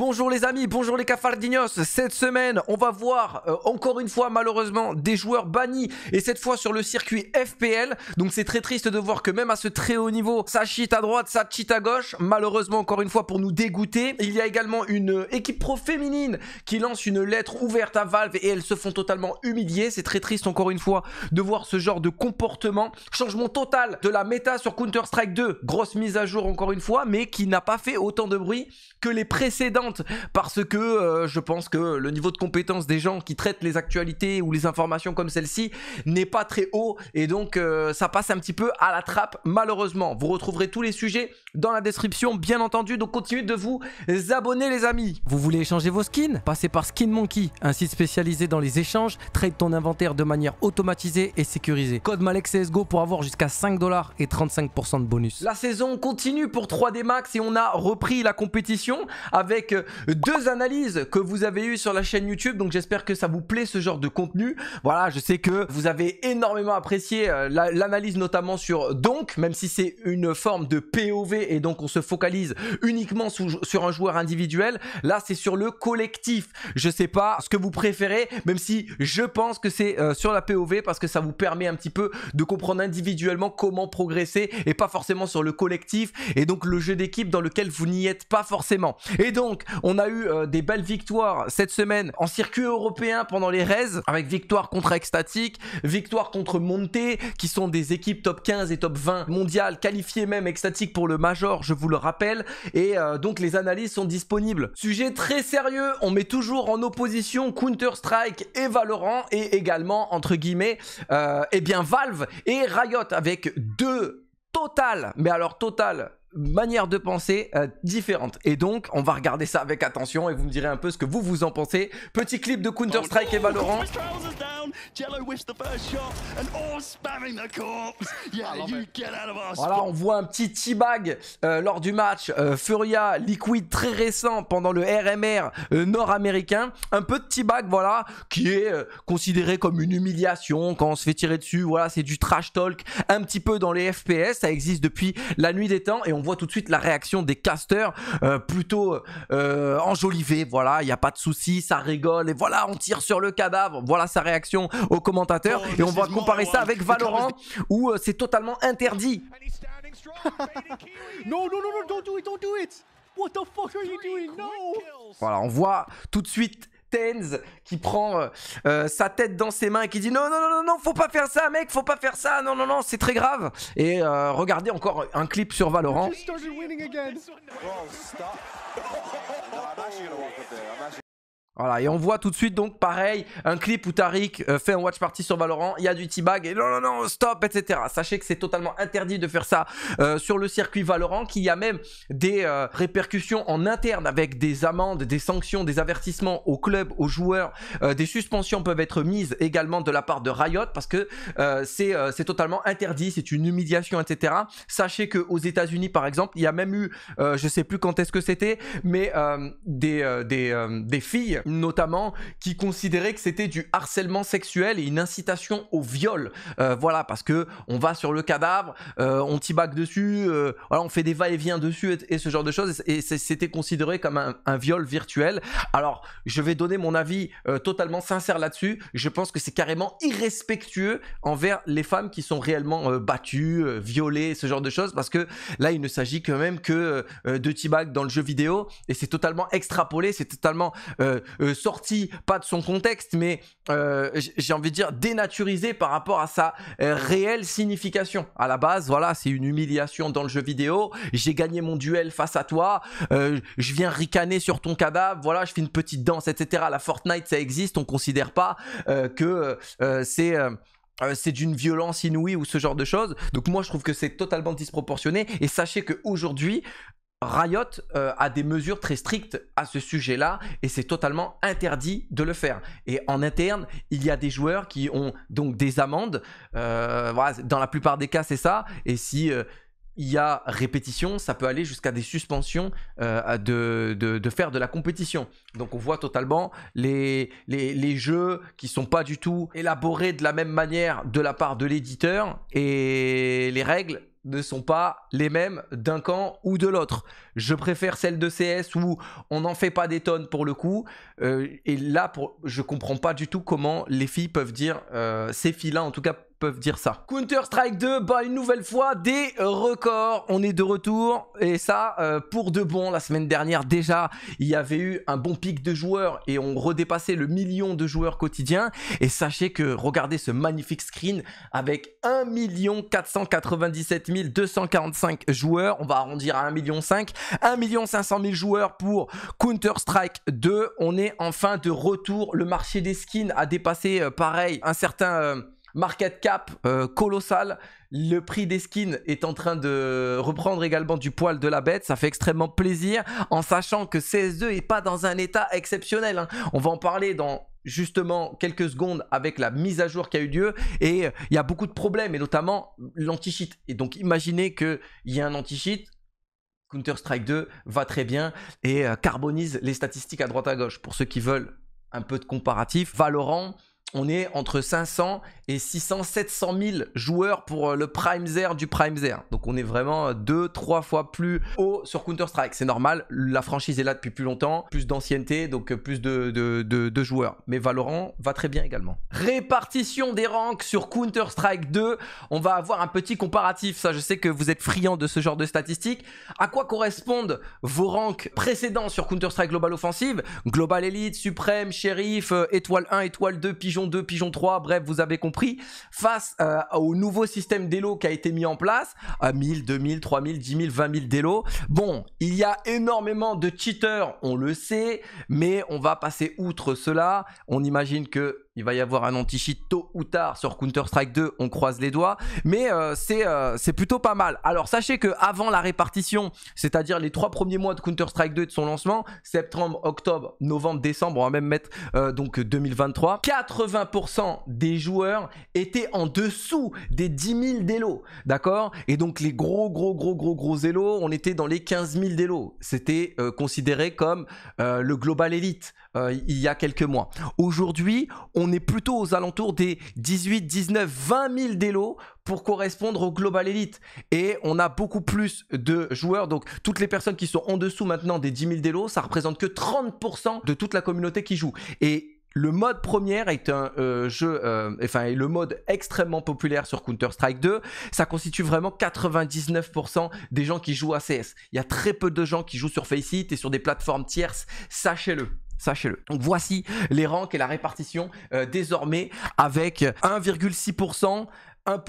Bonjour les amis, bonjour les cafardignos. Cette semaine, on va voir euh, encore une fois malheureusement des joueurs bannis et cette fois sur le circuit FPL. Donc c'est très triste de voir que même à ce très haut niveau, ça cheat à droite, ça cheat à gauche. Malheureusement encore une fois pour nous dégoûter. Il y a également une euh, équipe pro féminine qui lance une lettre ouverte à Valve et elles se font totalement humilier. C'est très triste encore une fois de voir ce genre de comportement. Changement total de la méta sur Counter-Strike 2. Grosse mise à jour encore une fois, mais qui n'a pas fait autant de bruit que les précédents parce que euh, je pense que le niveau de compétence des gens qui traitent les actualités ou les informations comme celle-ci n'est pas très haut et donc euh, ça passe un petit peu à la trappe malheureusement. Vous retrouverez tous les sujets dans la description bien entendu donc continuez de vous abonner les amis. Vous voulez échanger vos skins Passez par Skin Monkey, un site spécialisé dans les échanges, trade ton inventaire de manière automatisée et sécurisée. Code CSGO pour avoir jusqu'à 5 dollars et 35% de bonus. La saison continue pour 3D Max et on a repris la compétition avec euh, deux analyses que vous avez eues sur la chaîne YouTube. Donc j'espère que ça vous plaît ce genre de contenu. Voilà, je sais que vous avez énormément apprécié euh, l'analyse notamment sur donc, même si c'est une forme de POV et donc on se focalise uniquement sur un joueur individuel. Là, c'est sur le collectif. Je sais pas ce que vous préférez, même si je pense que c'est euh, sur la POV parce que ça vous permet un petit peu de comprendre individuellement comment progresser et pas forcément sur le collectif et donc le jeu d'équipe dans lequel vous n'y êtes pas forcément. Et donc, on a eu euh, des belles victoires cette semaine en circuit européen pendant les Rez. avec victoire contre Ecstatic, victoire contre Monté, qui sont des équipes top 15 et top 20 mondiales, qualifiées même Ecstatic pour le Major, je vous le rappelle. Et euh, donc, les analyses sont disponibles. Sujet très sérieux, on met toujours en opposition Counter-Strike et Valorant, et également, entre guillemets, euh, eh bien Valve et Riot, avec deux total mais alors total manière de penser euh, différente. Et donc, on va regarder ça avec attention et vous me direz un peu ce que vous vous en pensez. Petit clip de Counter Strike et Valorant. Oh, ah, voilà, on voit un petit teabag euh, lors du match euh, Furia Liquid très récent pendant le RMR euh, nord-américain. Un peu de T-bag, voilà, qui est considéré comme une humiliation quand on se fait tirer dessus. Voilà, c'est du trash talk un petit peu dans les FPS. Ça existe depuis la nuit des temps et on on voit tout de suite la réaction des casters euh, plutôt euh, enjolivée. Voilà, il n'y a pas de souci, ça rigole et voilà, on tire sur le cadavre. Voilà sa réaction aux commentateurs oh, et on va comparer ça hein. avec Valorant où euh, c'est totalement interdit. Voilà, on voit tout de suite Tenz qui prend euh, euh, sa tête dans ses mains et qui dit non, non, non, non, faut pas faire ça, mec, faut pas faire ça, non, non, non, c'est très grave. Et euh, regardez encore un clip sur Valorant. Voilà, et on voit tout de suite donc pareil, un clip où Tariq euh, fait un watch party sur Valorant, il y a du T-Bag, et non non non stop etc. Sachez que c'est totalement interdit de faire ça euh, sur le circuit Valorant, qu'il y a même des euh, répercussions en interne avec des amendes, des sanctions, des avertissements aux clubs, aux joueurs, des suspensions peuvent être mises également de la part de Riot parce que c'est totalement interdit, c'est une humiliation etc. Sachez que aux États-Unis par exemple, il y a même eu, je sais plus quand est-ce que c'était, mais des des, des filles notamment, qui considérait que c'était du harcèlement sexuel et une incitation au viol. Euh, voilà, parce que on va sur le cadavre, euh, on t'y dessus, euh, on fait des va-et-vient dessus et, ce genre de choses. Et c'était considéré comme un, viol virtuel. Alors, je vais donner mon avis totalement sincère là-dessus. Je pense que c'est carrément irrespectueux envers les femmes qui sont réellement battues, violées, ce genre de choses, parce que là, il ne s'agit quand même que de t dans le jeu vidéo et c'est totalement extrapolé, c'est totalement euh, sorti, pas de son contexte, mais euh, j'ai envie de dire dénaturisé par rapport à sa euh, réelle signification. À la base, voilà, c'est une humiliation dans le jeu vidéo. J'ai gagné mon duel face à toi. je viens ricaner sur ton cadavre. Voilà, je fais une petite danse, etc. La Fortnite, ça existe. On considère pas que c'est c'est d'une violence inouïe ou ce genre de choses. Donc moi je trouve que c'est totalement disproportionné et sachez qu'aujourd'hui, Riot euh, a des mesures très strictes à ce sujet-là et c'est totalement interdit de le faire. Et en interne, il y a des joueurs qui ont donc des amendes. Euh, dans la plupart des cas, c'est ça. Et si euh, il y a répétition, ça peut aller jusqu'à des suspensions de, faire de la compétition. Donc on voit totalement les, les jeux qui sont pas du tout élaborés de la même manière de la part de l'éditeur et les règles ne sont pas les mêmes d'un camp ou de l'autre. Je préfère celle de CS où on n'en fait pas des tonnes pour le coup. Euh, et là, pour, je comprends pas du tout comment les filles peuvent dire, euh, ces filles-là en tout cas, peuvent dire ça. Counter-Strike 2 bat une nouvelle fois des records. On est de retour et ça euh, pour de bon. La semaine dernière déjà, il y avait eu un bon pic de joueurs et on redépassait le million de joueurs quotidiens. Et sachez que regardez ce magnifique screen avec 1 497 245 joueurs. On va arrondir à 1 million 5, 1 500 000 joueurs pour Counter-Strike 2. On est enfin de retour. Le marché des skins a dépassé euh, pareil un certain euh, Market cap euh, colossal. Le prix des skins est en train de reprendre également du poil de la bête. Ça fait extrêmement plaisir en sachant que CS2 n'est pas dans un état exceptionnel. Hein. On va en parler dans justement quelques secondes avec la mise à jour qui a eu lieu et euh, il y a beaucoup de problèmes et notamment l'anti-cheat. Et donc imaginez qu'il y a un anti-cheat Counter-Strike 2 va très bien et euh, carbonise les statistiques à droite à gauche. Pour ceux qui veulent un peu de comparatif, Valorant, on est entre 500 et 600, 700 000 joueurs pour euh, le Prime Zer du Prime Zer. Donc on est vraiment 2-3 euh, fois plus haut sur Counter-Strike. C'est normal, la franchise est là depuis plus longtemps, plus d'ancienneté, donc euh, plus de, joueurs. Mais Valorant va très bien également. Répartition des ranks sur Counter-Strike 2. On va avoir un petit comparatif. Ça, je sais que vous êtes friand de ce genre de statistiques. À quoi correspondent vos ranks précédents sur Counter-Strike Global Offensive Global Elite, Suprême, Sheriff, Étoile 1, Étoile 2, Pigeon 2, Pigeon 3, bref, vous avez compris, face euh, au nouveau système d'élo qui a été mis en place, à 1000, 2000, 3000, 10 000, 20 000 d'élo. Bon, il y a énormément de cheaters, on le sait, mais on va passer outre cela. On imagine que il va y avoir un anti-cheat tôt ou tard sur Counter-Strike 2, on croise les doigts, mais euh, euh, c'est plutôt pas mal. Alors sachez que avant la répartition, c'est-à-dire les trois premiers mois de Counter-Strike 2 de son lancement, septembre, octobre, novembre, décembre, on va même mettre euh, donc 2023, 80% des joueurs étaient en dessous des 10 000 délos, d'accord Et donc les gros, gros, gros, gros, gros élos, on était dans les 15 000 délos. C'était considéré comme le Global Elite il y a quelques mois. Aujourd'hui, on est plutôt aux alentours des 18, 19, 20 000 délos pour correspondre au Global Elite. Et on a beaucoup plus de joueurs. Donc, toutes les personnes qui sont en dessous maintenant des 10 000 délos, ça représente que 30% de toute la communauté qui joue. Et le mode première est un euh, jeu, euh, enfin le mode extrêmement populaire sur Counter-Strike 2. Ça constitue vraiment 99% des gens qui jouent à CS. Il y a très peu de gens qui jouent sur Faceit et sur des plateformes tierces, sachez-le. Sachez-le. Donc voici les ranks et la répartition euh, désormais avec 1,6%. 1%,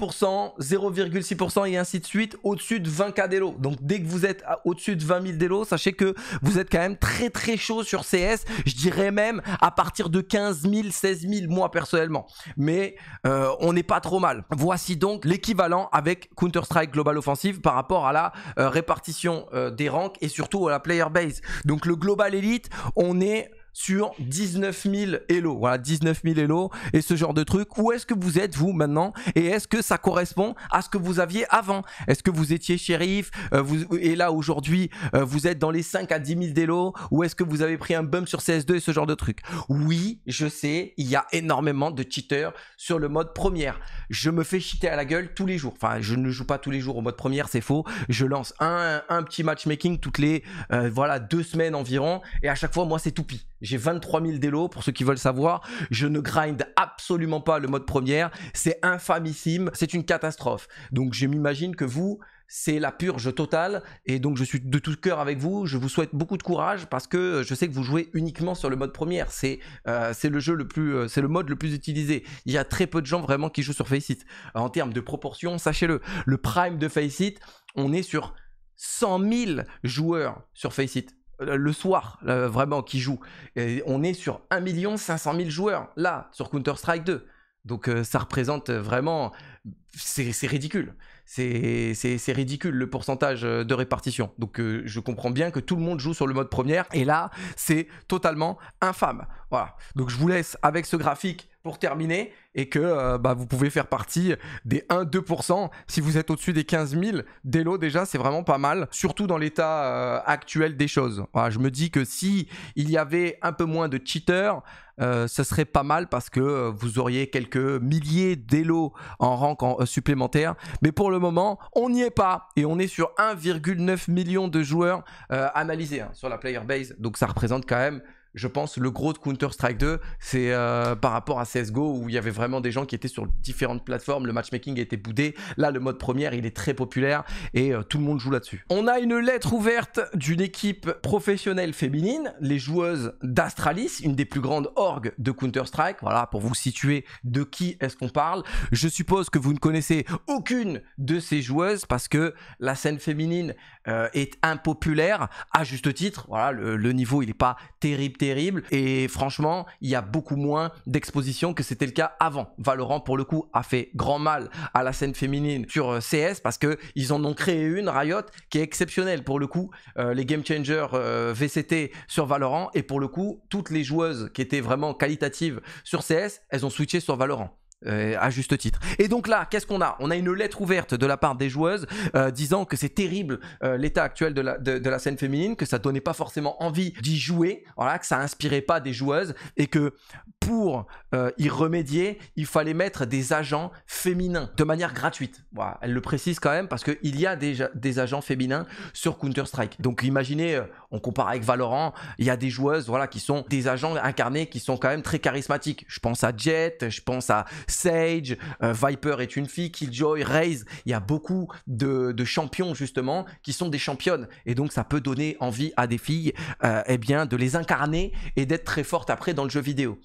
0,6% et ainsi de suite au-dessus de 20k d'élo. Donc dès que vous êtes au-dessus de 20 000 d'élo, sachez que vous êtes quand même très très chaud sur CS. Je dirais même à partir de 15 000, 16 000 moi personnellement. Mais euh, on n'est pas trop mal. Voici donc l'équivalent avec Counter-Strike Global Offensive par rapport à la euh, répartition des ranks et surtout à la player base. Donc le Global Elite, on est sur 19 000 Elo. Voilà, 19 000 Elo et ce genre de truc. Où est-ce que vous êtes, vous, maintenant Et est-ce que ça correspond à ce que vous aviez avant Est-ce que vous étiez shérif euh, vous, et là, aujourd'hui, euh, vous êtes dans les 5 à 10 000 d'Elo Ou est-ce que vous avez pris un bump sur CS2 et ce genre de truc Oui, je sais, il y a énormément de cheaters sur le mode première. Je me fais cheater à la gueule tous les jours. Enfin, je ne joue pas tous les jours au mode première, c'est faux. Je lance un, petit matchmaking toutes les euh, voilà deux semaines environ et à chaque fois, moi, c'est tout j'ai 23 000 délos pour ceux qui veulent savoir. Je ne grind absolument pas le mode première. C'est infamissime. C'est une catastrophe. Donc je m'imagine que vous, c'est la purge totale. Et donc je suis de tout cœur avec vous. Je vous souhaite beaucoup de courage parce que euh, je sais que vous jouez uniquement sur le mode première. C'est euh, le jeu le plus, euh, c'est le mode le plus utilisé. Il y a très peu de gens vraiment qui jouent sur Faceit. En termes de proportion, sachez-le, le prime de Faceit, on est sur 100 000 joueurs sur Faceit le soir, vraiment, qui joue. Et on est sur 1 500 000 joueurs, là, sur Counter-Strike 2. Donc euh, ça représente euh, vraiment... C'est ridicule. C'est ridicule le pourcentage euh, de répartition. Donc je comprends bien que tout le monde joue sur le mode première. Et là, c'est totalement infâme. Voilà. Donc je vous laisse avec ce graphique pour terminer et que euh, bah, vous pouvez faire partie des 1-2%. Si vous êtes au-dessus des 15 000, des déjà, c'est vraiment pas mal, surtout dans l'état euh, actuel des choses. je me dis que si il y avait un peu moins de cheaters, euh, ce serait pas mal parce que vous auriez quelques milliers d'élos en rank en, supplémentaire. Mais pour le moment, on n'y est pas et on est sur 1,9 million de joueurs analysés hein, sur la player base. Donc ça représente quand même je pense, le gros de Counter-Strike 2, c'est euh, par rapport à CSGO où il y avait vraiment des gens qui étaient sur différentes plateformes, le matchmaking était boudé. Là, le mode première, il est très populaire et euh, tout le monde joue là-dessus. On a une lettre ouverte d'une équipe professionnelle féminine, les joueuses d'Astralis, une des plus grandes orgues de Counter-Strike. Voilà, pour vous situer de qui est-ce qu'on parle. Je suppose que vous ne connaissez aucune de ces joueuses parce que la scène féminine euh, est impopulaire à juste titre. Voilà, le, niveau il est pas terrible, terrible. Et franchement, il y a beaucoup moins d'exposition que c'était le cas avant. Valorant pour le coup a fait grand mal à la scène féminine sur euh, CS parce que ils en ont créé une Riot qui est exceptionnelle pour le coup. Euh, les game changers VCT sur Valorant et pour le coup toutes les joueuses qui étaient vraiment qualitatives sur CS, elles ont switché sur Valorant. Euh, à juste titre. Et donc là, qu'est-ce qu'on a On a une lettre ouverte de la part des joueuses euh, disant que c'est terrible euh, l'état actuel de la, de, la, scène féminine, que ça donnait pas forcément envie d'y jouer, voilà, que ça inspirait pas des joueuses et que pour euh, y remédier, il fallait mettre des agents féminins de manière gratuite. elle le précise quand même parce qu'il y a déjà des agents féminins sur Counter-Strike. Donc imaginez, euh, on compare avec Valorant, il y a des joueuses voilà, qui sont des agents incarnés qui sont quand même très charismatiques. Je pense à Jet, je pense à Sage, euh, Viper est une fille, Killjoy, Raze. Il y a beaucoup de, champions justement qui sont des championnes. Et donc ça peut donner envie à des filles eh bien, de les incarner et d'être très fortes après dans le jeu vidéo.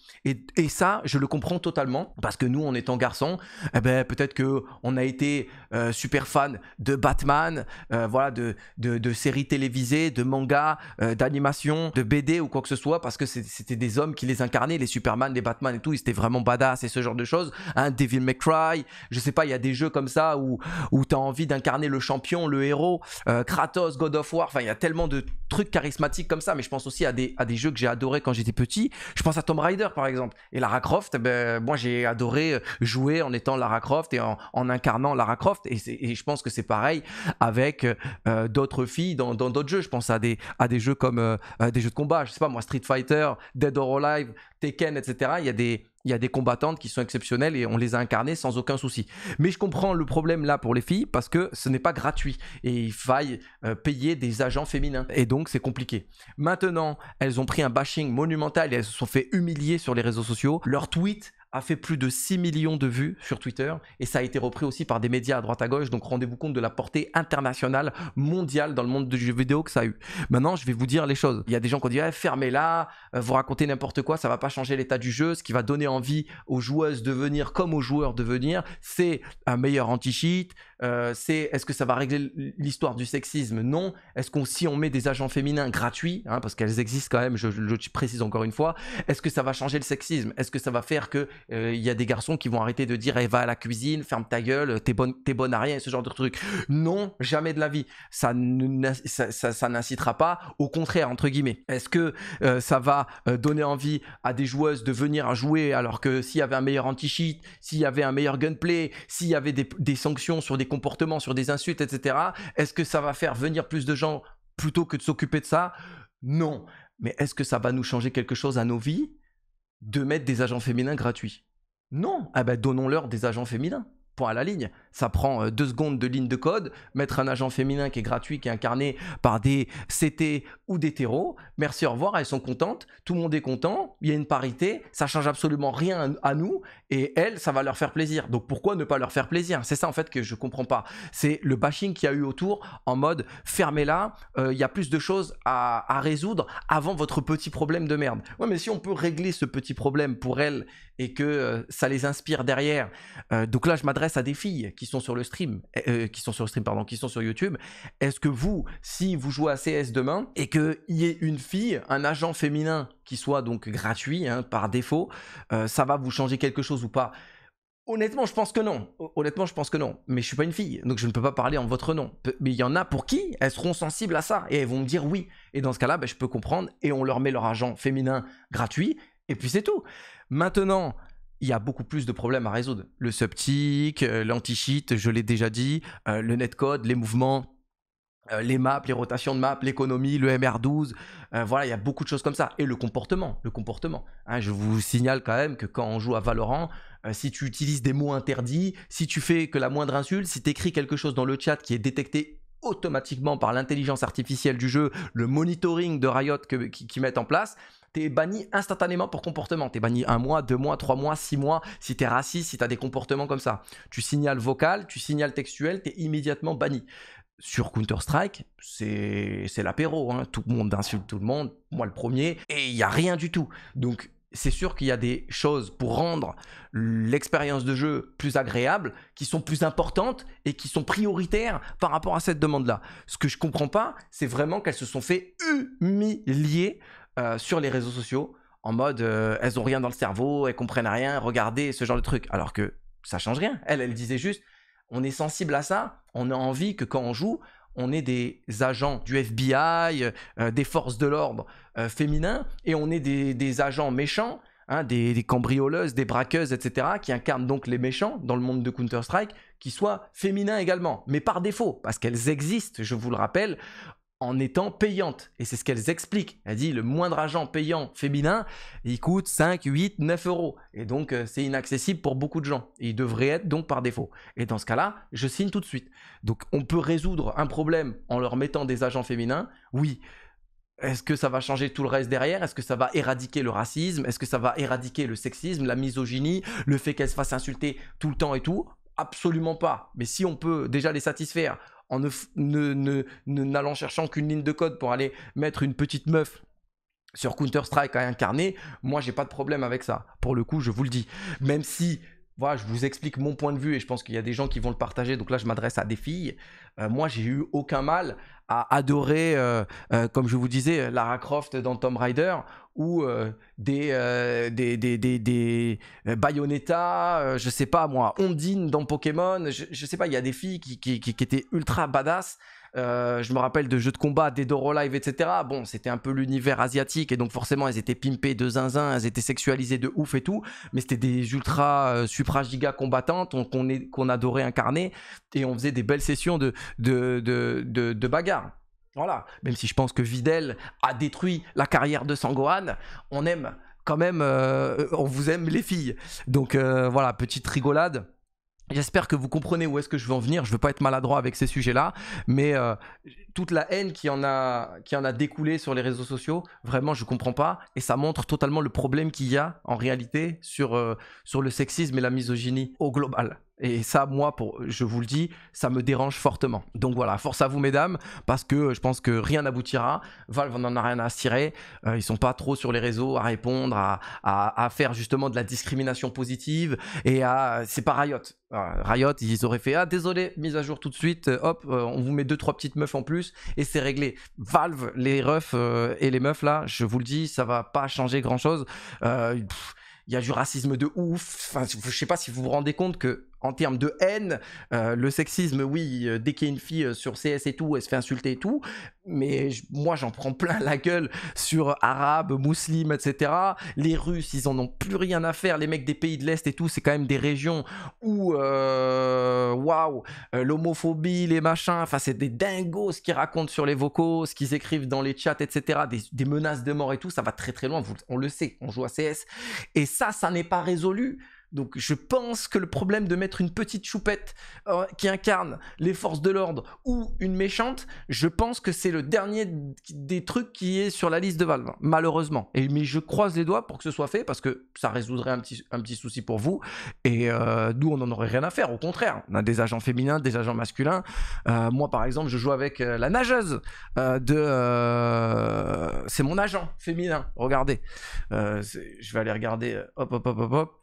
Et, ça, je le comprends totalement, parce que nous, en étant garçons, eh ben, peut-être qu'on a été euh, super fans de Batman, euh, voilà, de, séries télévisées, de mangas, euh, d'animations, de BD ou quoi que ce soit, parce que c'était des hommes qui les incarnaient, les Superman, les Batman et tout, ils étaient vraiment badass et ce genre de choses. Un hein, Devil May Cry, je sais pas, il y a des jeux comme ça où, où tu as envie d'incarner le champion, le héros, Kratos, God of War, enfin, il y a tellement de trucs charismatiques comme ça, mais je pense aussi à des, à des jeux que j'ai adorés quand j'étais petit. Je pense à Tomb Raider, par exemple et Lara Croft, ben, moi j'ai adoré euh, jouer en étant Lara Croft et en, incarnant Lara Croft. Et, je pense que c'est pareil avec euh, euh, d'autres filles dans d'autres jeux. Je pense à des, à des jeux comme des jeux de combat, je sais pas moi, Street Fighter, Dead or Alive, Tekken, etc. Il y a des il y a des combattantes qui sont exceptionnelles et on les a incarnées sans aucun souci. Mais je comprends le problème là pour les filles parce que ce n'est pas gratuit et il faille euh, payer des agents féminins et donc c'est compliqué. Maintenant, elles ont pris un bashing monumental et elles se sont fait humilier sur les réseaux sociaux. Leurs tweets a fait plus de 6 millions de vues sur Twitter et ça a été repris aussi par des médias à droite à gauche. Donc rendez-vous compte de la portée internationale, mondiale dans le monde du jeu vidéo que ça a eu. Maintenant, je vais vous dire les choses. Il y a des gens qui ont dit eh, fermez-la, euh, vous racontez n'importe quoi, ça va pas changer l'état du jeu. Ce qui va donner envie aux joueuses de venir comme aux joueurs de venir, c'est un meilleur anti-cheat. Euh, c'est est-ce que ça va régler l'histoire du sexisme Non. Est-ce qu'on si on met des agents féminins gratuits, hein, parce qu'elles existent quand même, je précise encore une fois, est-ce que ça va changer le sexisme Est-ce que ça va faire que euh, il y a des garçons qui vont arrêter de dire eh, va à la cuisine, ferme ta gueule, t'es bonne, à rien, ce genre de truc. Non, jamais de la vie. Ça, n'incitera pas. Au contraire, entre guillemets. Est-ce que euh, ça va euh, donner envie à des joueuses de venir à jouer alors que s'il y avait un meilleur anti-cheat, s'il y avait un meilleur gunplay, s'il y avait des sanctions sur des comportements, sur des insultes, etc. Est-ce que ça va faire venir plus de gens plutôt que de s'occuper de ça Non. Mais est-ce que ça va nous changer quelque chose à nos vies de mettre des agents féminins gratuits. Non, ah ben donnons-leur des agents féminins, point à la ligne ça prend euh, deux secondes de ligne de code, mettre un agent féminin qui est gratuit, qui est incarné par des CT ou des terreaux. Merci, au revoir, elles sont contentes, tout le monde est content, il y a une parité, ça change absolument rien à nous, et elles, ça va leur faire plaisir. Donc pourquoi ne pas leur faire plaisir C'est ça en fait que je comprends pas. C'est le bashing qu'il y a eu autour en mode fermez-la, euh, il y a plus de choses à, résoudre avant votre petit problème de merde. Ouais, mais si on peut régler ce petit problème pour elles et que euh, ça les inspire derrière, donc là je m'adresse à des filles qui sont sur le stream, euh, euh, qui sont sur le stream, pardon, qui sont sur YouTube, est-ce que vous, si vous jouez à CS demain et qu'il y ait une fille, un agent féminin qui soit donc gratuit hein, par défaut, euh, ça va vous changer quelque chose ou pas Honnêtement, je pense que non. Honnêtement, je pense que non. Mais je suis pas une fille, donc je ne peux pas parler en votre nom. Mais il y en a pour qui elles seront sensibles à ça et elles vont me dire oui. Et dans ce cas-là, ben, je peux comprendre et on leur met leur agent féminin gratuit et puis c'est tout. Maintenant, il y a beaucoup plus de problèmes à résoudre. Le subtique euh, l'anti-cheat, je l'ai déjà dit, euh, le netcode, les mouvements, euh, les maps, les rotations de maps, l'économie, le MR12. voilà, il y a beaucoup de choses comme ça. Et le comportement, le comportement. Hein, je vous signale quand même que quand on joue à Valorant, si tu utilises des mots interdits, si tu fais que la moindre insulte, si tu écris quelque chose dans le chat qui est détecté automatiquement par l'intelligence artificielle du jeu, le monitoring de Riot qu'ils qui mettent en place, es banni instantanément pour comportement. es banni un mois, deux mois, trois mois, six mois, si tu es raciste, si tu as des comportements comme ça. Tu signales vocal, tu signales textuel, tu es immédiatement banni. Sur Counter-Strike, c'est l'apéro. Hein. Tout le monde insulte tout le monde, moi le premier, et il n'y a rien du tout. Donc c'est sûr qu'il y a des choses pour rendre l'expérience de jeu plus agréable, qui sont plus importantes et qui sont prioritaires par rapport à cette demande-là. Ce que je comprends pas, c'est vraiment qu'elles se sont fait humilier euh, sur les réseaux sociaux en mode euh, elles n'ont rien dans le cerveau, elles comprennent rien, regardez ce genre de truc. Alors que ça change rien. Elle, elle disait juste on est sensible à ça, on a envie que quand on joue, on est des agents du FBI, euh, des forces de l'ordre euh, féminins, et on est des, agents méchants, hein, des, cambrioleuses, des braqueuses, etc., qui incarnent donc les méchants dans le monde de Counter-Strike, qui soient féminins également, mais par défaut, parce qu'elles existent, je vous le rappelle, en étant payante. Et c'est ce qu'elles expliquent. Elle dit le moindre agent payant féminin, il coûte 5, 8, 9 euros. Et donc euh, c'est inaccessible pour beaucoup de gens. Et il devrait être donc par défaut. Et dans ce cas-là, je signe tout de suite. Donc on peut résoudre un problème en leur mettant des agents féminins. Oui. Est-ce que ça va changer tout le reste derrière Est-ce que ça va éradiquer le racisme Est-ce que ça va éradiquer le sexisme, la misogynie, le fait qu'elles se fassent insulter tout le temps et tout Absolument pas. Mais si on peut déjà les satisfaire en ne, n'allant cherchant qu'une ligne de code pour aller mettre une petite meuf sur Counter-Strike à incarner, moi j'ai pas de problème avec ça. Pour le coup, je vous le dis. Même si voilà, je vous explique mon point de vue et je pense qu'il y a des gens qui vont le partager. Donc là, je m'adresse à des filles. Euh, moi, j'ai eu aucun mal à adorer, euh, euh, comme je vous disais, Lara Croft dans Tomb Raider ou des, des, des, des, des Bayonetta, je sais pas moi, Ondine dans Pokémon. Je, ne sais pas, il y a des filles qui, qui, qui étaient ultra badass euh, je me rappelle de jeux de combat, Doro Live, etc. Bon, c'était un peu l'univers asiatique et donc forcément elles étaient pimpées de zinzin, elles étaient sexualisées de ouf et tout, mais c'était des ultra euh, supra giga combattantes qu'on adorait incarner et on faisait des belles sessions de, de, bagarre. Voilà, même si je pense que Videl a détruit la carrière de Sangohan, on aime quand même, euh, on vous aime les filles. Donc voilà, petite rigolade. J'espère que vous comprenez où est-ce que je veux en venir. Je veux pas être maladroit avec ces sujets-là, mais euh, toute la haine qui en a qui en a découlé sur les réseaux sociaux, vraiment, je ne comprends pas. Et ça montre totalement le problème qu'il y a en réalité sur euh, sur le sexisme et la misogynie au global. Et ça, moi, pour, je vous le dis, ça me dérange fortement. Donc voilà, force à vous, mesdames, parce que euh, je pense que rien n'aboutira. Valve n'en a rien à se tirer euh, ils sont pas trop sur les réseaux à répondre, à, faire justement de la discrimination positive. Et à. C'est pas Riot. Euh, Riot, ils auraient fait Ah, désolé, mise à jour tout de suite. Hop, on vous met deux, trois petites meufs en plus et c'est réglé. Valve, les refs et les meufs là, je vous le dis, ça va pas changer grand chose. il y a du racisme de ouf. Enfin, je sais pas si vous vous rendez compte que en termes de haine, euh, le sexisme, oui, euh, dès qu'il y a une fille euh, sur CS et tout, elle se fait insulter et tout, mais moi j'en prends plein la gueule sur arabes, musulmans, etc. Les Russes, ils en ont plus rien à faire, les mecs des pays de l'Est et tout, c'est quand même des régions où, waouh, wow, l'homophobie, les machins, enfin c'est des dingos ce qu'ils racontent sur les vocaux, ce qu'ils écrivent dans les chats, etc. Des, des, menaces de mort et tout, ça va très très loin, on le sait, on joue à CS. Et ça, ça n'est pas résolu donc je pense que le problème de mettre une petite choupette euh, qui incarne les forces de l'ordre ou une méchante, je pense que c'est le dernier des trucs qui est sur la liste de Valve, malheureusement. mais je croise les doigts pour que ce soit fait parce que ça résoudrait un petit, souci pour vous. Et d'où euh, on n'en aurait rien à faire. Au contraire, on a des agents féminins, des agents masculins. Euh, moi, par exemple, je joue avec la nageuse de... c'est mon agent féminin, regardez. je vais aller regarder. Hop, hop, hop, hop, hop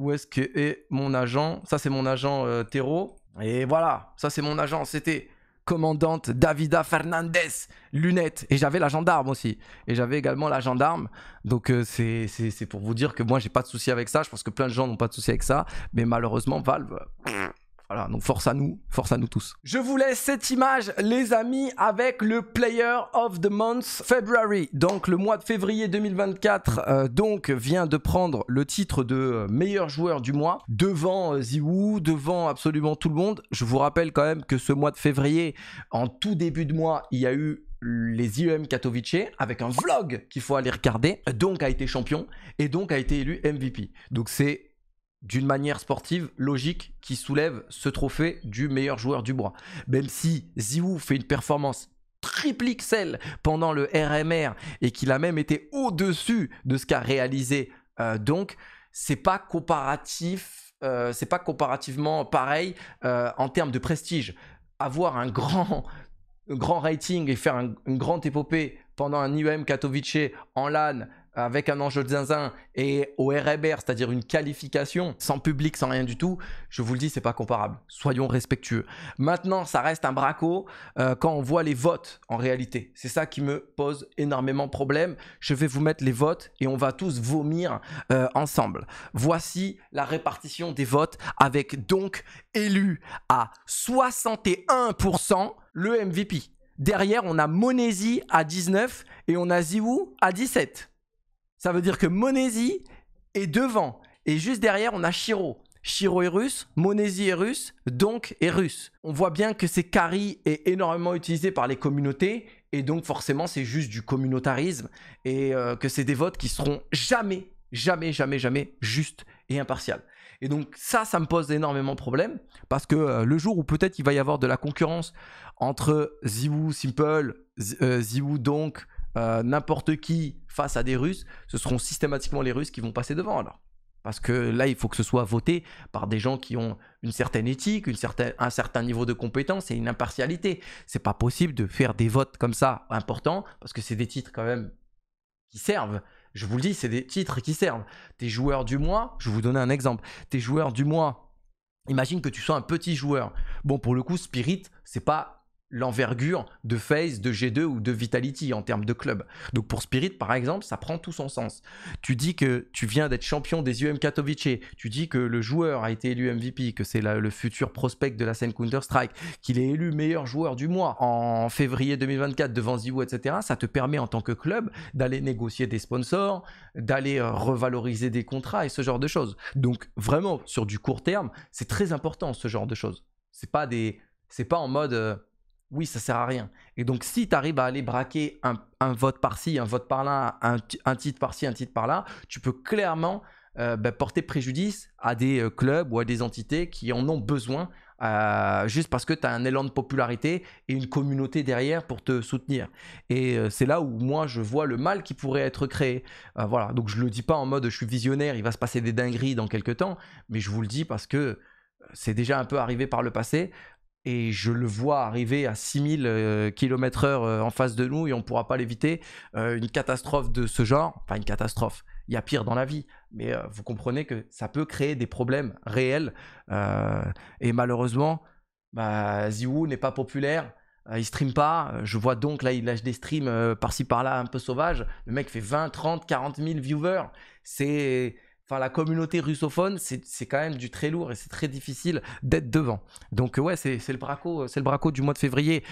où est-ce que est mon agent Ça, c'est mon agent euh, Tero. Et voilà, ça, c'est mon agent. C'était commandante Davida Fernandez, lunettes. Et j'avais la gendarme aussi. Et j'avais également la gendarme. Donc euh, c'est, c'est, pour vous dire que moi, j'ai pas de souci avec ça. Je pense que plein de gens n'ont pas de souci avec ça. Mais malheureusement, Valve... Voilà, donc force à nous, force à nous tous. Je vous laisse cette image, les amis, avec le Player of the Month February. Donc le mois de février 2024, euh, donc vient de prendre le titre de euh, meilleur joueur du mois devant euh, devant absolument tout le monde. Je vous rappelle quand même que ce mois de février, en tout début de mois, il y a eu les IEM Katowice avec un vlog qu'il faut aller regarder, donc a été champion et donc a été élu MVP. Donc c'est d'une manière sportive, logique, qui soulève ce trophée du meilleur joueur du bois. Même si Ziwu fait une performance triplique celle pendant le RMR et qu'il a même été au-dessus de ce qu'a réalisé euh, donc, c'est pas comparatif, euh, c'est pas comparativement pareil euh, en termes de prestige. Avoir un grand, grand rating et faire une grande épopée pendant un IEM Katowice en LAN avec un enjeu de zinzin et au RBR, c'est-à-dire une qualification sans public, sans rien du tout, je vous le dis, c'est pas comparable. Soyons respectueux. Maintenant, ça reste un braco euh, quand on voit les votes en réalité. C'est ça qui me pose énormément de problèmes. Je vais vous mettre les votes et on va tous vomir euh, ensemble. Voici la répartition des votes avec donc élu à 61% le MVP. Derrière, on a Monesi à 19 et on a Ziwu à 17. Ça veut dire que Monesi est devant. Et juste derrière, on a Shiro. Shiro est russe, Monesi est russe, donc est russe. On voit bien que ces caries est énormément utilisé par les communautés, et donc forcément c'est juste du communautarisme, et euh, que c'est des votes qui seront jamais, jamais, jamais, jamais justes et impartiales. Et donc ça, ça me pose énormément de problèmes, parce que euh, le jour où peut-être il va y avoir de la concurrence entre Ziwu Simple, euh, Ziwu donc, euh, n'importe qui face à des Russes, ce seront systématiquement les Russes qui vont passer devant alors. Parce que là, il faut que ce soit voté par des gens qui ont une certaine éthique, une certaine, un certain niveau de compétence et une impartialité. C'est pas possible de faire des votes comme ça importants, parce que c'est des titres quand même qui servent. Je vous le dis, c'est des titres qui servent. Tes joueurs du mois, je vais vous donner un exemple. Tes joueurs du mois, imagine que tu sois un petit joueur. Bon, pour le coup, Spirit, c'est pas l'envergure de FaZe, de G2 ou de Vitality en termes de club. Donc pour Spirit, par exemple, ça prend tout son sens. Tu dis que tu viens d'être champion des UM Katowice, tu dis que le joueur a été élu MVP, que c'est le futur prospect de la scène Counter-Strike, qu'il est élu meilleur joueur du mois en février 2024 devant Ziwo, etc. Ça te permet en tant que club d'aller négocier des sponsors, d'aller euh, revaloriser des contrats et ce genre de choses. Donc vraiment, sur du court terme, c'est très important ce genre de choses. C'est pas des... C'est pas en mode euh, oui, ça sert à rien. Et donc, si tu arrives à aller braquer un, vote par-ci, un vote par-là, un, titre par-ci, un titre par-là, tu peux clairement euh, bah, porter préjudice à des euh, clubs ou à des entités qui en ont besoin euh, juste parce que tu as un élan de popularité et une communauté derrière pour te soutenir. Et c'est là où moi je vois le mal qui pourrait être créé. voilà, donc je ne le dis pas en mode je suis visionnaire, il va se passer des dingueries dans quelques temps, mais je vous le dis parce que c'est déjà un peu arrivé par le passé et je le vois arriver à 6000 euh, km/h euh, en face de nous et on ne pourra pas l'éviter. Euh, une catastrophe de ce genre, enfin une catastrophe, il y a pire dans la vie, mais vous comprenez que ça peut créer des problèmes réels. et malheureusement, bah, Ziwoo n'est pas populaire. Il stream pas, je vois donc là il lâche des streams par-ci par-là un peu sauvages. Le mec fait 20, 30, 40 000 viewers. C'est la communauté russophone, c'est quand même du très lourd et c'est très difficile d'être devant. Donc euh, ouais, c'est le braco, euh, c'est le braco du mois de février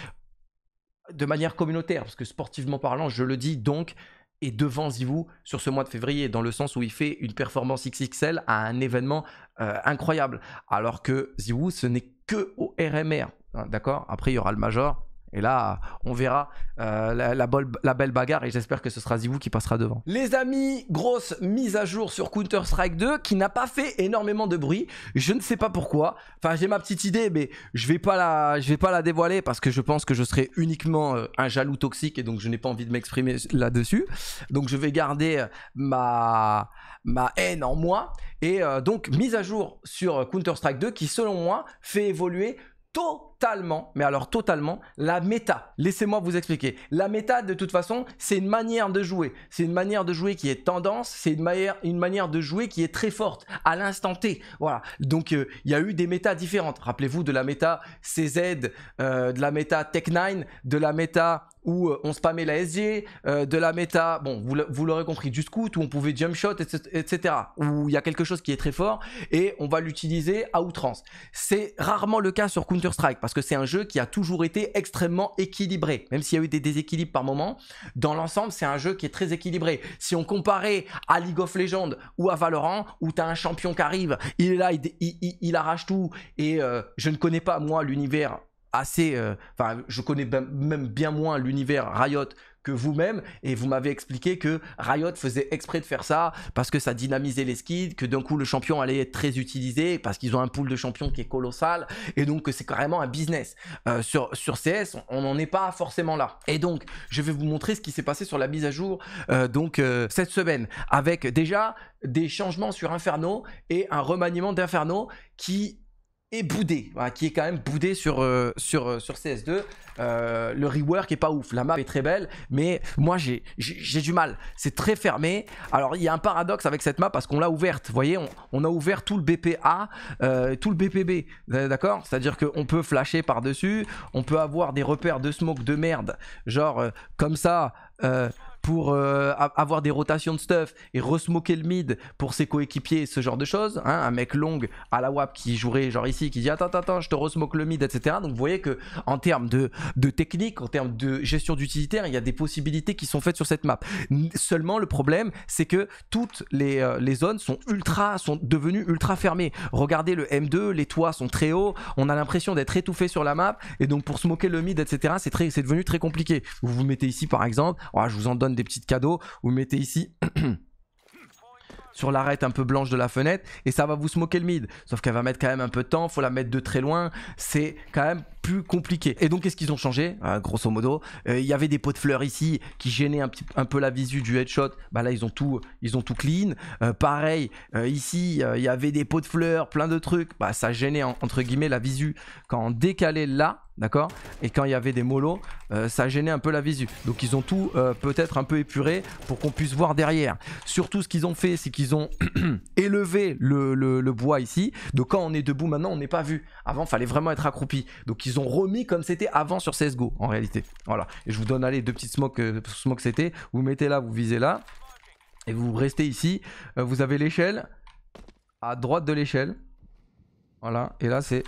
de manière communautaire, parce que sportivement parlant, je le dis donc et devant vous sur ce mois de février, dans le sens où il fait une performance XXL à un événement euh, incroyable, alors que Zivou, ce n'est que au RMR, hein, d'accord Après, il y aura le Major, et là, on verra euh, la, belle bagarre et j'espère que ce sera Zivou qui passera devant. Les amis, grosse mise à jour sur Counter-Strike 2 qui n'a pas fait énormément de bruit. Je ne sais pas pourquoi. Enfin, j'ai ma petite idée, mais je vais pas la, vais pas la dévoiler parce que je pense que je serai uniquement euh, un jaloux toxique et donc je n'ai pas envie de m'exprimer là-dessus. Donc je vais garder euh, ma, ma haine en moi. Et donc, mise à jour sur Counter-Strike 2 qui, selon moi, fait évoluer tôt totalement, mais alors totalement, la méta. Laissez-moi vous expliquer. La méta, de toute façon, c'est une manière de jouer. C'est une manière de jouer qui est tendance, c'est une manière, une manière de jouer qui est très forte, à l'instant T. Voilà. Donc, euh, il y a eu des métas différentes. Rappelez-vous de la méta CZ, euh, de la méta Tech9, de la méta où euh, on spammait la SG, de la méta, bon, vous l'aurez compris, du scout, où on pouvait jump shot, etc. Où il y a quelque chose qui est très fort et on va l'utiliser à outrance. C'est rarement le cas sur Counter-Strike parce que c'est un jeu qui a toujours été extrêmement équilibré, même s'il y a eu des déséquilibres par moment. Dans l'ensemble, c'est un jeu qui est très équilibré. Si on comparait à League of Legends ou à Valorant, où tu as un champion qui arrive, il est là, il, arrache tout, et euh, je ne connais pas, moi, l'univers assez... Euh, enfin, je connais même bien moins l'univers Riot vous-même. Et vous m'avez expliqué que Riot faisait exprès de faire ça parce que ça dynamisait les skids, que d'un coup le champion allait être très utilisé parce qu'ils ont un pool de champions qui est colossal. Et donc que c'est carrément un business. Euh, sur, sur CS, on n'en est pas forcément là. Et donc je vais vous montrer ce qui s'est passé sur la mise à jour euh, donc euh, cette semaine avec déjà des changements sur Inferno et un remaniement d'Inferno qui et boudé, qui est quand même boudé sur, euh, sur, euh, sur CS2. Euh, le rework est pas ouf, la map est très belle, mais moi j'ai du mal, c'est très fermé. Alors il y a un paradoxe avec cette map parce qu'on l'a ouverte, vous voyez, on, a ouvert tout le BPA, tout le BPB, d'accord C'est-à-dire qu'on peut flasher par-dessus, on peut avoir des repères de smoke de merde, genre comme ça, pour euh, avoir des rotations de stuff et resmoquer le mid pour ses coéquipiers, ce genre de choses. Hein. un mec long à la WAP qui jouerait genre ici, qui dit attends, attends, je te resmoque le mid, etc. Donc vous voyez que en termes de, de technique, en termes de gestion d'utilitaire, il y a des possibilités qui sont faites sur cette map. Seulement le problème, c'est que toutes les, euh, les zones sont ultra, sont devenues ultra fermées. Regardez le M2, les toits sont très hauts, on a l'impression d'être étouffé sur la map et donc pour smoker le mid, etc. C'est c'est devenu très compliqué. Vous vous mettez ici par exemple, oh, je vous en donne des petites cadeaux. Vous mettez ici sur l'arête un peu blanche de la fenêtre et ça va vous smoker le mid. Sauf qu'elle va mettre quand même un peu de temps, faut la mettre de très loin. C'est quand même compliqué. Et donc, qu'est-ce qu'ils ont changé ah, Grosso modo, euh, il y avait des pots de fleurs ici qui gênaient un, petit, un peu la visu du headshot. Bah là, ils ont tout, ils ont tout clean. Euh, pareil, euh, ici, il y avait des pots de fleurs, plein de trucs. Bah, ça gênait entre guillemets la visu quand on décalait là. D'accord Et quand il y avait des molos, ça gênait un peu la visu. Donc ils ont tout peut-être un peu épuré pour qu'on puisse voir derrière. Surtout, ce qu'ils ont fait, c'est qu'ils ont élevé le, le, le bois ici. Donc quand on est debout maintenant, on n'est pas vu. Avant, fallait vraiment être accroupi. Donc ils ont remis comme c'était avant sur CSGO en réalité. Voilà. Et je vous donne allez deux petites smokes, euh, smokes c'était. Vous mettez là, vous visez là. Et vous restez ici. Euh, vous avez l'échelle. À droite de l'échelle. Voilà. Et là c'est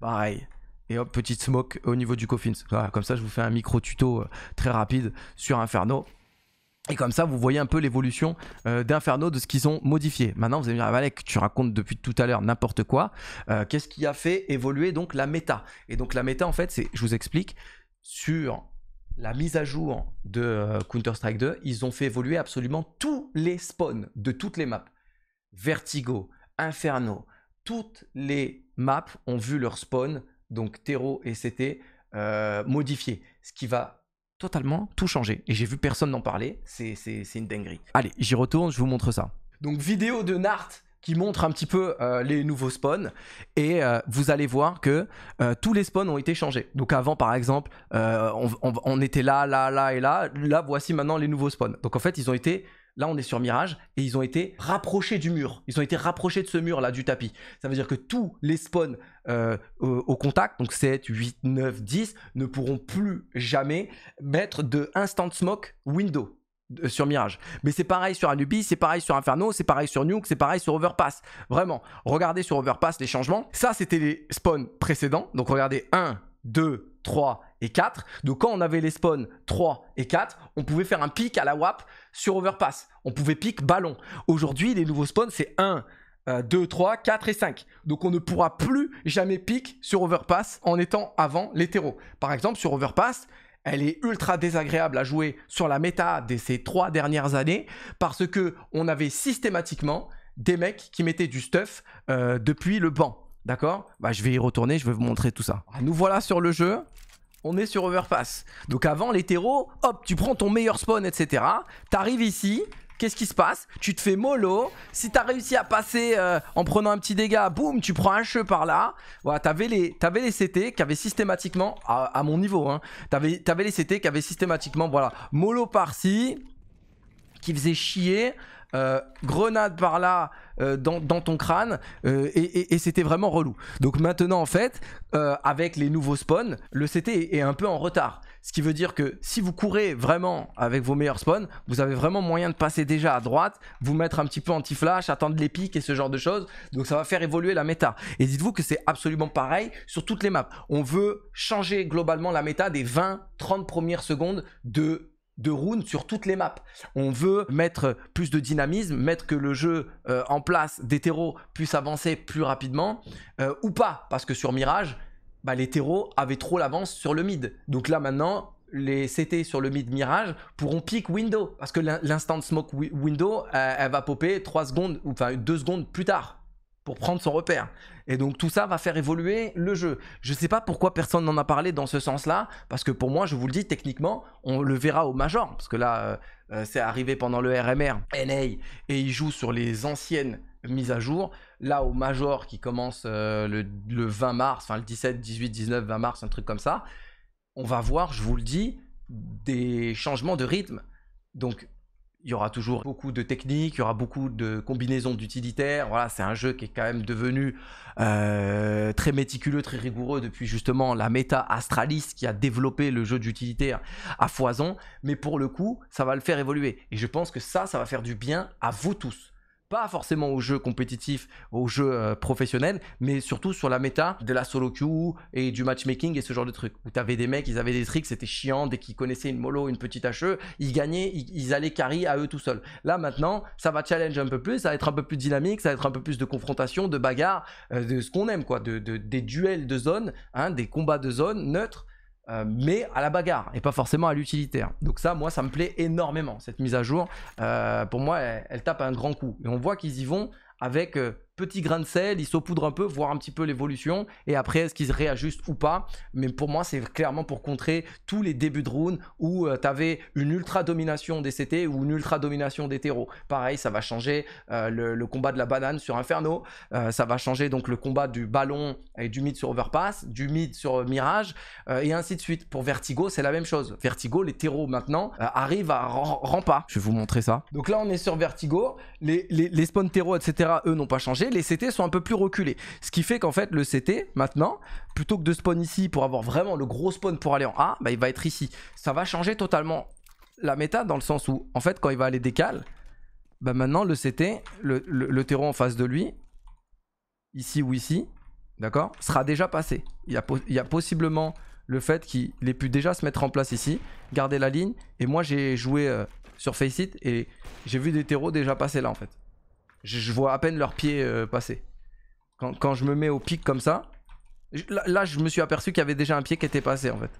pareil. Et hop, petite smoke au niveau du coffin. comme ça, je vous fais un micro tuto euh, très rapide sur Inferno. Et comme ça, vous voyez un peu l'évolution euh, d'Inferno, de ce qu'ils ont modifié. Maintenant, vous allez me dire, ah, tu racontes depuis tout à l'heure n'importe quoi. Euh, qu'est-ce qui a fait évoluer donc la méta Et donc la méta, en fait, c'est, je vous explique, sur la mise à jour de euh, Counter-Strike 2, ils ont fait évoluer absolument tous les spawns de toutes les maps. Vertigo, Inferno, toutes les maps ont vu leur spawn, donc Terreau et CT, modifié. Ce qui va totalement tout changé. Et j'ai vu personne n'en parler. C'est une dinguerie. Allez, j'y retourne, je vous montre ça. Donc, vidéo de Nart qui montre un petit peu euh, les nouveaux spawns et euh, vous allez voir que euh, tous les spawns ont été changés. Donc avant par exemple on, on, était là, là, là et là, là voici maintenant les nouveaux spawns. Donc en fait ils ont été Là, on est sur Mirage et ils ont été rapprochés du mur. Ils ont été rapprochés de ce mur-là, du tapis. Ça veut dire que tous les spawns euh, au, contact, donc 7, 8, 9, 10, ne pourront plus jamais mettre de instant smoke window euh, sur Mirage. Mais c'est pareil sur Anubis, c'est pareil sur Inferno, c'est pareil sur Nuke, c'est pareil sur Overpass. Vraiment, regardez sur Overpass les changements. Ça, c'était les spawns précédents. Donc regardez 1, 2, 3 et 4. Donc quand on avait les spawns 3 et 4, on pouvait faire un pic à la WAP sur Overpass. On pouvait pic ballon. Aujourd'hui, les nouveaux spawns, c'est 1, 2, 3, 4 et 5. Donc on ne pourra plus jamais pick sur Overpass en étant avant l'hétéro. Par exemple, sur Overpass, elle est ultra désagréable à jouer sur la méta de ces 3 dernières années parce que on avait systématiquement des mecs qui mettaient du stuff euh, depuis le banc. D'accord Bah je vais y retourner, je vais vous montrer tout ça. Ah, nous voilà sur le jeu. On est sur Overpass. Donc avant l'hétéro, hop, tu prends ton meilleur spawn, etc. T'arrives ici, qu'est-ce qui se passe Tu te fais mollo. Si t'as réussi à passer euh, en prenant un petit dégât, boum, tu prends un jeu par là. Voilà, t'avais les, avais les CT qui avaient systématiquement, à, mon niveau, hein, t'avais avais les CT qui avaient systématiquement, voilà, mollo par-ci, qui faisait chier. Euh, grenade par là euh, dans, ton crâne euh, et, c'était vraiment relou. Donc maintenant en fait, avec les nouveaux spawns, le CT est, un peu en retard. Ce qui veut dire que si vous courez vraiment avec vos meilleurs spawns, vous avez vraiment moyen de passer déjà à droite, vous mettre un petit peu anti-flash, attendre les pics et ce genre de choses. Donc ça va faire évoluer la méta. Et dites-vous que c'est absolument pareil sur toutes les maps. On veut changer globalement la méta des 20-30 premières secondes de de runes sur toutes les maps. On veut mettre plus de dynamisme, mettre que le jeu euh, en place des terreaux puisse avancer plus rapidement euh, ou pas, parce que sur Mirage, bah, les terreaux avaient trop l'avance sur le mid. Donc là maintenant, les CT sur le mid Mirage pourront pick window, parce que l'instant smoke window, euh, elle, va popper 3 secondes, ou enfin 2 secondes plus tard pour prendre son repère. Et donc tout ça va faire évoluer le jeu. Je ne sais pas pourquoi personne n'en a parlé dans ce sens-là, parce que pour moi, je vous le dis, techniquement, on le verra au Major, parce que là, euh, euh, c'est arrivé pendant le RMR, NA, et il joue sur les anciennes mises à jour. Là, au Major, qui commence euh, le, le 20 mars, enfin le 17, 18, 19, 20 mars, un truc comme ça, on va voir, je vous le dis, des changements de rythme. Donc il y aura toujours beaucoup de techniques, il y aura beaucoup de combinaisons d'utilitaires. Voilà, c'est un jeu qui est quand même devenu euh, très méticuleux, très rigoureux depuis justement la méta Astralis qui a développé le jeu d'utilitaire à foison. Mais pour le coup, ça va le faire évoluer. Et je pense que ça, ça va faire du bien à vous tous pas forcément aux jeux compétitifs, aux jeux euh, professionnels, mais surtout sur la méta de la solo queue et du matchmaking et ce genre de trucs. Où t'avais des mecs, ils avaient des tricks, c'était chiant, dès qu'ils connaissaient une mollo, une petite HE, ils gagnaient, ils, allaient carry à eux tout seuls. Là maintenant, ça va challenge un peu plus, ça va être un peu plus dynamique, ça va être un peu plus de confrontation, de bagarre, euh, de ce qu'on aime quoi, de, des duels de zone, hein, des combats de zone neutres euh, mais à la bagarre et pas forcément à l'utilitaire. Donc ça, moi, ça me plaît énormément, cette mise à jour. Euh, pour moi, elle, elle, tape un grand coup. Et on voit qu'ils y vont avec euh, petit grain de sel, ils saupoudrent un peu, voir un petit peu l'évolution, et après est-ce qu'ils réajustent ou pas. Mais pour moi, c'est clairement pour contrer tous les débuts de round où euh, t'avais tu avais une ultra domination des CT ou une ultra domination des terreaux. Pareil, ça va changer euh, le, combat de la banane sur Inferno, euh, ça va changer donc le combat du ballon et du mid sur Overpass, du mid sur Mirage, et ainsi de suite. Pour Vertigo, c'est la même chose. Vertigo, les terreaux maintenant arrivent à rampa. Je vais vous montrer ça. Donc là, on est sur Vertigo, les, les, les spawn terreaux, etc., eux, n'ont pas changé les CT sont un peu plus reculés. Ce qui fait qu'en fait, le CT, maintenant, plutôt que de spawn ici pour avoir vraiment le gros spawn pour aller en A, bah, il va être ici. Ça va changer totalement la méta dans le sens où, en fait, quand il va aller décale, bah maintenant, le CT, le, terreau en face de lui, ici ou ici, d'accord, sera déjà passé. Il y a, il a possiblement le fait qu'il ait pu déjà se mettre en place ici, garder la ligne. Et moi, j'ai joué euh, sur Faceit et j'ai vu des terreaux déjà passer là, en fait je, vois à peine leurs pieds euh, passer. Quand, je me mets au pic comme ça, là je me suis aperçu qu'il y avait déjà un pied qui était passé en fait.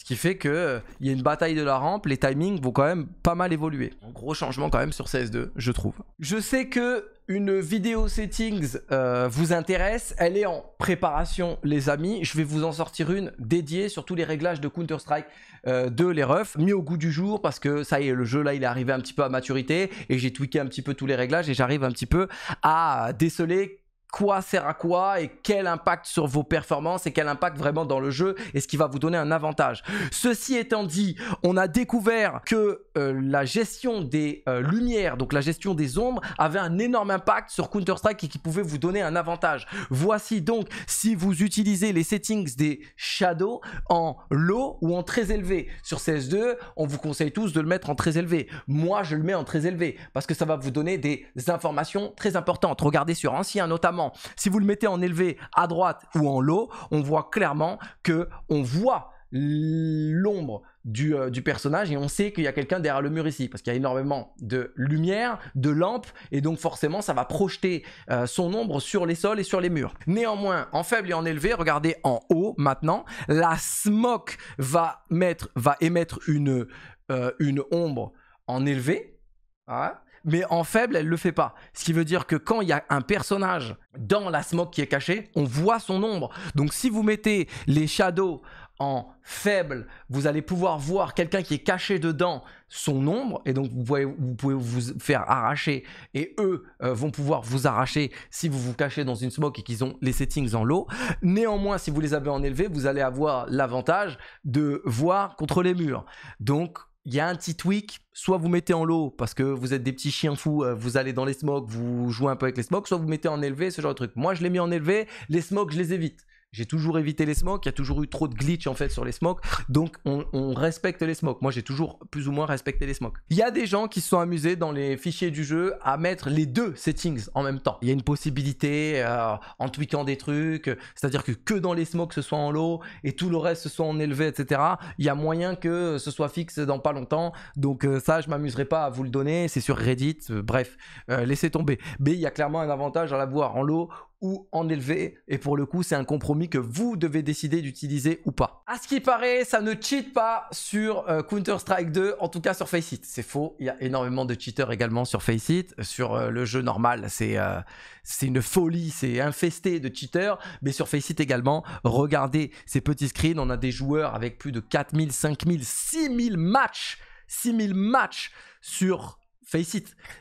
Ce qui fait qu'il y a une bataille de la rampe, les timings vont quand même pas mal évoluer. gros changement quand même sur CS2, je trouve. Je sais que une vidéo settings euh, vous intéresse, elle est en préparation les amis. Je vais vous en sortir une dédiée sur tous les réglages de Counter-Strike euh, de les refs, mis au goût du jour parce que ça y est, le jeu là il est arrivé un petit peu à maturité et j'ai tweaké un petit peu tous les réglages et j'arrive un petit peu à déceler quoi sert à quoi et quel impact sur vos performances et quel impact vraiment dans le jeu et ce qui va vous donner un avantage. Ceci étant dit, on a découvert que euh, la gestion des euh, lumières, donc la gestion des ombres, avait un énorme impact sur Counter-Strike et qui pouvait vous donner un avantage. Voici donc si vous utilisez les settings des shadows en low ou en très élevé. Sur CS2, on vous conseille tous de le mettre en très élevé. Moi, je le mets en très élevé parce que ça va vous donner des informations très importantes. Regardez sur Ancien notamment si vous le mettez en élevé à droite ou en lot, on voit clairement que on voit l'ombre euh, du, personnage et on sait qu'il y a quelqu'un derrière le mur ici parce qu'il y a énormément de lumière, de lampes et donc forcément ça va projeter euh, son ombre sur les sols et sur les murs. Néanmoins, en faible et en élevé, regardez en haut maintenant, la smoke va, mettre, va émettre une, euh, une ombre en élevé. Ah mais en faible, elle le fait pas. Ce qui veut dire que quand il y a un personnage dans la smoke qui est caché, on voit son ombre. Donc si vous mettez les shadows en faible, vous allez pouvoir voir quelqu'un qui est caché dedans son ombre, et donc vous pouvez vous, faire arracher, et eux euh, vont pouvoir vous arracher si vous vous cachez dans une smoke et qu'ils ont les settings en low. Néanmoins, si vous les avez en élevé, vous allez avoir l'avantage de voir contre les murs. Donc il y a un petit tweak, soit vous mettez en low parce que vous êtes des petits chiens fous, euh, vous allez dans les smokes, vous jouez un peu avec les smokes, soit vous mettez en élevé, ce genre de truc. Moi je l'ai mis en élevé, les smokes je les évite. J'ai toujours évité les smokes, il y a toujours eu trop de glitch en fait sur les smokes, donc on, respecte les smokes. Moi j'ai toujours plus ou moins respecté les smokes. Il y a des gens qui se sont amusés dans les fichiers du jeu à mettre les deux settings en même temps. Il y a une possibilité euh, en tweakant des trucs, c'est-à-dire que que dans les smokes ce soit en low et tout le reste ce soit en élevé, etc. Il y a moyen que ce soit fixe dans pas longtemps, donc euh, ça je m'amuserai pas à vous le donner, c'est sur Reddit, euh, bref, laissez tomber. Mais il y a clairement un avantage à l'avoir en low ou en élevé, Et pour le coup, c'est un compromis que vous devez décider d'utiliser ou pas. À ce qui paraît, ça ne cheat pas sur euh, Counter-Strike 2, en tout cas sur Faceit. C'est faux, il y a énormément de cheaters également sur Faceit. Sur euh, le jeu normal, c'est euh, c'est une folie, c'est infesté de cheaters. Mais sur Faceit également, regardez ces petits screens, on a des joueurs avec plus de 4000, 5000, 6000 matchs 6000 matchs sur face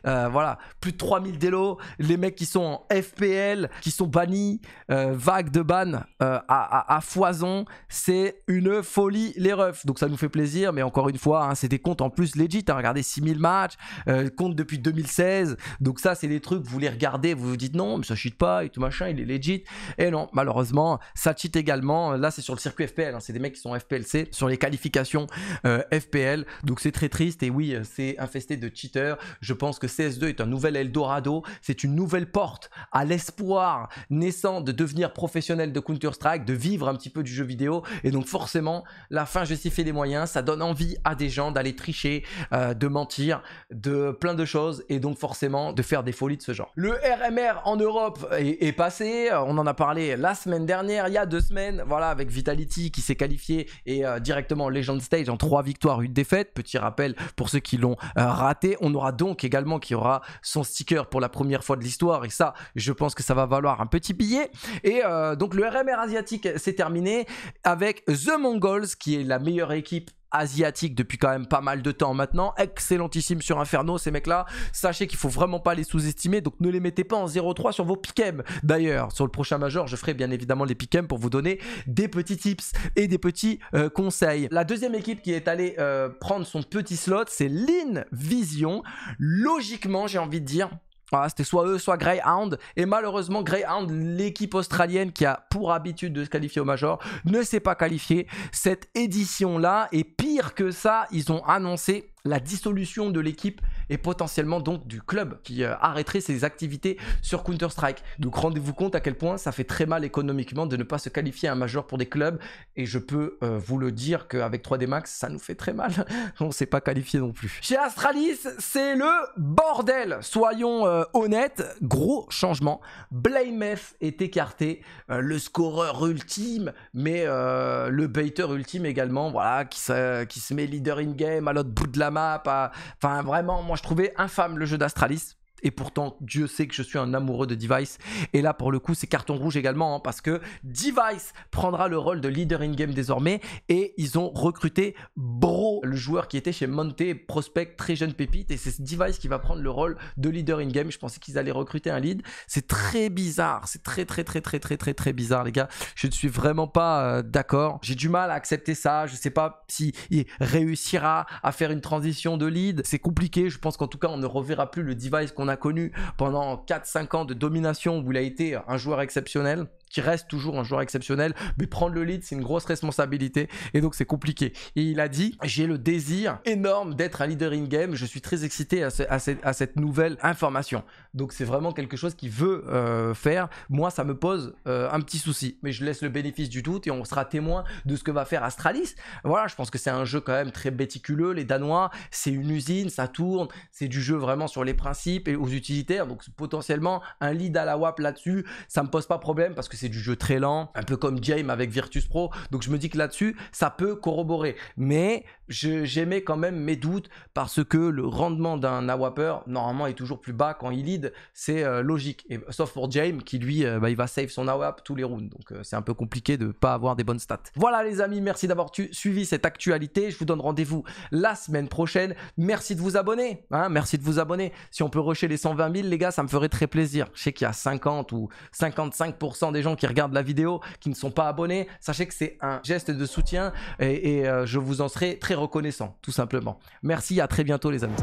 euh, voilà, plus de 3000 délos, les mecs qui sont en FPL, qui sont bannis, euh, vague de ban euh, à, foison, c'est une folie les refs. Donc ça nous fait plaisir, mais encore une fois, hein, c'est des comptes en plus legit. Hein. regardez 6000 matchs, compte depuis 2016. Donc ça, c'est des trucs, vous les regardez, vous vous dites non, mais ça cheat pas et tout machin, il est legit. Et non, malheureusement, ça cheat également. Là, c'est sur le circuit FPL, hein. c'est des mecs qui sont FPLC, sur les qualifications FPL. Donc c'est très triste et oui, c'est infesté de cheaters. Je pense que CS2 est un nouvel Eldorado, c'est une nouvelle porte à l'espoir naissant de devenir professionnel de Counter-Strike, de vivre un petit peu du jeu vidéo. Et donc forcément, la fin justifie les moyens, ça donne envie à des gens d'aller tricher, euh, de mentir, de plein de choses, et donc forcément de faire des folies de ce genre. Le RMR en Europe est, passé, euh, on en a parlé la semaine dernière, il y a deux semaines, voilà, avec Vitality qui s'est qualifié et euh, directement Legend Stage en trois victoires, une défaite. Petit rappel pour ceux qui l'ont raté, on aura donc également qui aura son sticker pour la première fois de l'histoire. Et ça, je pense que ça va valoir un petit billet. Et euh, donc le RMR asiatique, s'est terminé avec The Mongols, qui est la meilleure équipe asiatique depuis quand même pas mal de temps maintenant. Excellentissime sur Inferno, ces mecs-là. Sachez qu'il faut vraiment pas les sous-estimer, donc ne les mettez pas en 0-3 sur vos pick'em D'ailleurs, sur le prochain major, je ferai bien évidemment les pick'em pour vous donner des petits tips et des petits euh, conseils. La deuxième équipe qui est allée euh, prendre son petit slot, c'est Line Vision. Logiquement, j'ai envie de dire, voilà, ah, c'était soit eux, soit Greyhound. Et malheureusement, Greyhound, l'équipe australienne qui a pour habitude de se qualifier au Major, ne s'est pas qualifiée. Cette édition-là, et pire que ça, ils ont annoncé la dissolution de l'équipe et potentiellement donc du club qui euh, arrêterait ses activités sur Counter-Strike. Donc rendez-vous compte à quel point ça fait très mal économiquement de ne pas se qualifier à un majeur pour des clubs et je peux euh, vous le dire qu'avec 3D Max, ça nous fait très mal. On s'est pas qualifié non plus. Chez Astralis, c'est le bordel. Soyons euh, honnêtes, gros changement. Blamef est écarté, le scoreur ultime, mais le baiter ultime également, voilà, qui se, met leader in-game à l'autre bout de la map. Enfin, vraiment, moi je trouvais infâme le jeu d'Astralis. Et pourtant, Dieu sait que je suis un amoureux de Device. Et là, pour le coup, c'est carton rouge également, hein, parce que Device prendra le rôle de leader in-game désormais. Et ils ont recruté Bro, le joueur qui était chez Monte, prospect, très jeune pépite. Et c'est Device qui va prendre le rôle de leader in-game. Je pensais qu'ils allaient recruter un lead. C'est très bizarre. C'est très, très, très, très, très, très, très bizarre, les gars. Je ne suis vraiment pas euh, d'accord. J'ai du mal à accepter ça. Je ne sais pas s'il réussira à faire une transition de lead. C'est compliqué. Je pense qu'en tout cas, on ne reverra plus le Device qu'on a connu pendant 4-5 ans de domination où il a été un joueur exceptionnel qui reste toujours un joueur exceptionnel, mais prendre le lead, c'est une grosse responsabilité et donc c'est compliqué. Et il a dit J'ai le désir énorme d'être un leader in-game, je suis très excité à, cette nouvelle information. Donc c'est vraiment quelque chose qu'il veut euh, faire. Moi, ça me pose euh, un petit souci, mais je laisse le bénéfice du doute et on sera témoin de ce que va faire Astralis. Voilà, je pense que c'est un jeu quand même très méticuleux Les Danois, c'est une usine, ça tourne, c'est du jeu vraiment sur les principes et aux utilitaires. Donc potentiellement, un lead à la WAP là-dessus, ça me pose pas problème parce que c'est du jeu très lent, un peu comme James avec Virtus Pro. Donc je me dis que là-dessus, ça peut corroborer. Mais j'aimais quand même mes doutes parce que le rendement d'un Awapper, normalement, est toujours plus bas quand il lead. C'est euh, logique. Et, sauf pour James qui, lui, euh, bah, il va save son AWAP tous les rounds. Donc euh, c'est un peu compliqué de ne pas avoir des bonnes stats. Voilà, les amis, merci d'avoir suivi cette actualité. Je vous donne rendez-vous la semaine prochaine. Merci de vous abonner. Hein. merci de vous abonner. Si on peut rusher les 120 000, les gars, ça me ferait très plaisir. Je sais qu'il y a 50 ou 55% des gens qui regardent la vidéo, qui ne sont pas abonnés, sachez que c'est un geste de soutien et, euh, je vous en serai très reconnaissant, tout simplement. Merci, à très bientôt les amis.